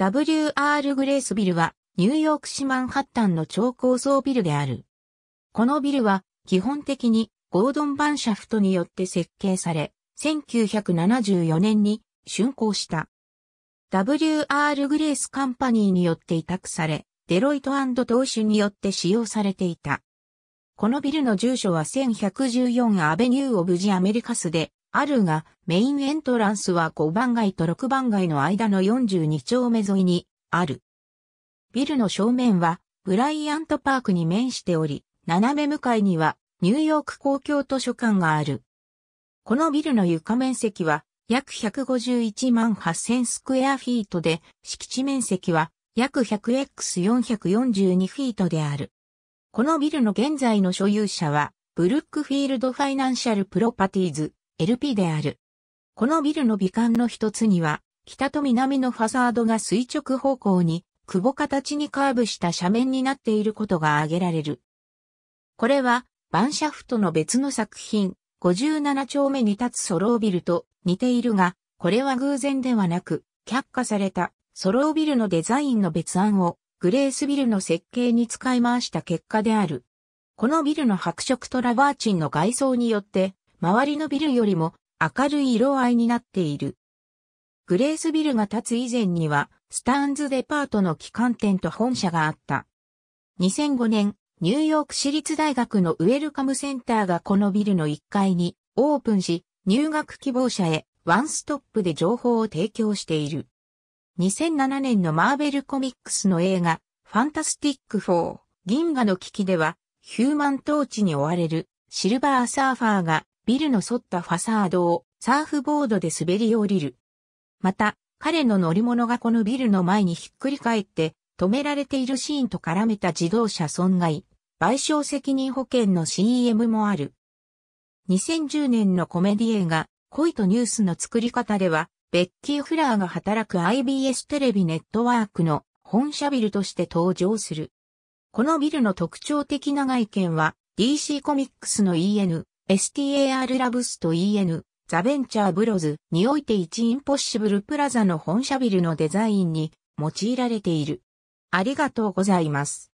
W.R. グレースビルはニューヨーク市マンハッタンの超高層ビルである。このビルは基本的にゴードン・バンシャフトによって設計され、1974年に竣工した。W.R. グレースカンパニーによって委託され、デロイト投手によって使用されていた。このビルの住所は1114アベニュー・オブジ・アメリカスで、あるが、メインエントランスは5番街と6番街の間の42丁目沿いにある。ビルの正面は、ブライアントパークに面しており、斜め向かいには、ニューヨーク公共図書館がある。このビルの床面積は、約151万8000スクエアフィートで、敷地面積は、約 100x442 フィートである。このビルの現在の所有者は、ブルックフィールドファイナンシャルプロパティーズ、LP である。このビルの美観の一つには、北と南のファサードが垂直方向に、久保形にカーブした斜面になっていることが挙げられる。これは、バンシャフトの別の作品、57丁目に立つソロービルと似ているが、これは偶然ではなく、却下されたソロービルのデザインの別案をグレースビルの設計に使い回した結果である。このビルの白色とラバーチンの外装によって周りのビルよりも明るい色合いになっている。グレースビルが建つ以前には、スターンズデパートの機関店と本社があった。2005年、ニューヨーク市立大学のウェルカムセンターがこのビルの1階にオープンし、入学希望者へワンストップで情報を提供している。2007年のマーベルコミックスの映画、ファンタスティック4、銀河の危機では、ヒューマントーチに追われるシルバーサーファーがビルの沿ったファサードをサーフボードで滑り降りる。また、彼の乗り物がこのビルの前にひっくり返って、止められているシーンと絡めた自動車損害、賠償責任保険の CM もある。2010年のコメディ映画、恋とニュースの作り方では、ベッキー・フラーが働く IBS テレビネットワークの本社ビルとして登場する。このビルの特徴的な外見は DC コミックスの EN STAR ラブスト EN、ザ・ベンチャー・ブロズにおいて1インポッシブルプラザの本社ビルのデザインに用いられている。ありがとうございます。